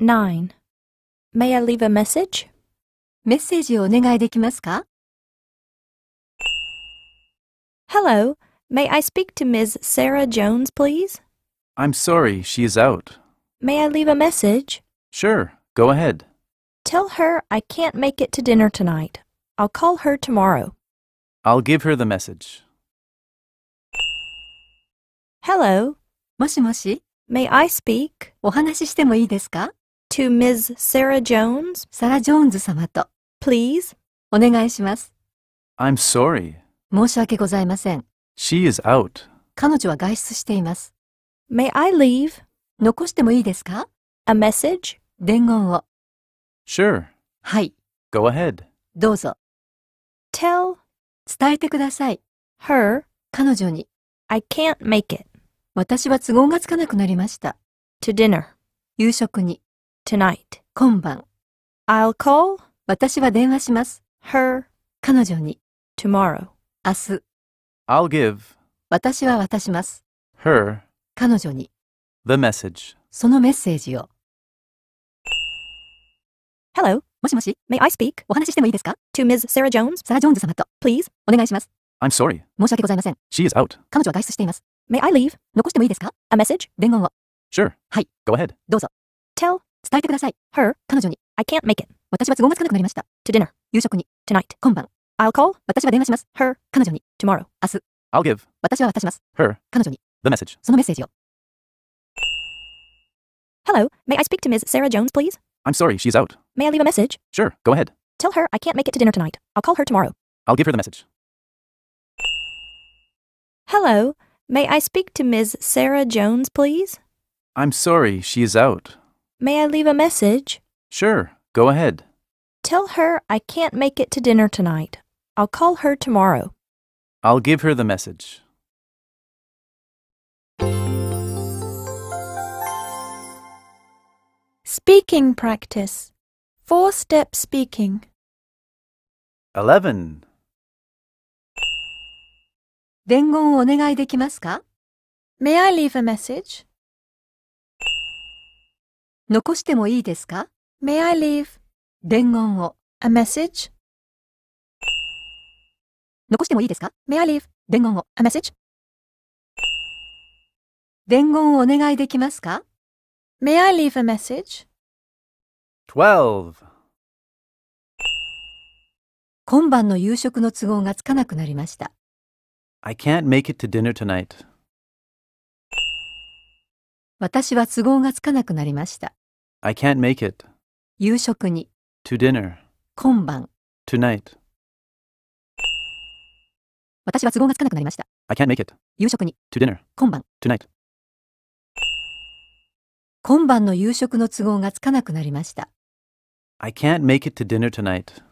9. May I leave a message? メッセージをお願いできますか Hello, may I speak to Ms. Sarah Jones, please? I'm sorry, she is out. May I leave a message? Sure, go ahead. Tell her I can't make it to dinner tonight. I'll call her tomorrow. I'll give her the message. Hello, もしもし may I speak? お話ししてもいいですか to Ms. Sarah Jones? サラ・ジョーンズ様と、Please? お願いします。I'm sorry. 申し訳ございません。She is out. 彼女は外出しています。May I leave 残してもいいですか a message? 伝言を。Sure. はい、Go ahead. どうぞ。Tell 伝えてください。her 彼女に。I can't make it 私は都合がつかなくなりました。to dinner. 夕食に。tonight. 今晩。I'll call 私は電話します。her 彼女に。tomorrow 明日。I'll give 私は渡します。her 彼女に。the message そのメッセージを。Hello もしもし May I speak お話ししてもいいですか ?to Ms. Sarah Jones サラ・ジョーンズ様と Please お願いします。I'm sorry 申し訳ございません。She is out 彼女は外出しています。May I leave 残してもいいですか ?a message 伝言を。Sure はい。Go ahead どうぞ。tell 伝えてください。her 彼女に I can't make it 私は都合がつかなくなりました。to dinner 夕食に tonight 今晩 I'll call 私は電話します。her 彼女に tomorrow 明日 I'll give 私は渡します。her 彼女に the message そのメッセージを Hello, may I speak to Ms. Sarah Jones, please? I'm sorry, she's out. May I leave a message? Sure, go ahead. Tell her I can't make it to dinner tonight. I'll call her tomorrow. I'll give her the message. Hello, may I speak to Ms. Sarah Jones, please? I'm sorry, she is out. May I leave a message? Sure, go ahead. Tell her I can't make it to dinner tonight. I'll call her tomorrow. I'll give her the message. Speaking practice. Four step speaking. 11. 伝言をお願いできますか May I leave a message? 残してもいいですか May I leave? 伝言を。A message? 残してもいいですか May I leave? 伝言を。A message? 伝言をお願いできますか May I leave a message? 12今晩の夕食の都合がつかなくなりました。I can't make it to dinner tonight. 私は都合がつかなくなりました。I can't make it. 夕食に To dinner. 今晩 Tonight. 私は都合がつかなくなりました I can't make it. 夕食に To dinner. 今晩 Tonight. 今晩の夕食の都合がつかなくなりました I can't make it to dinner tonight.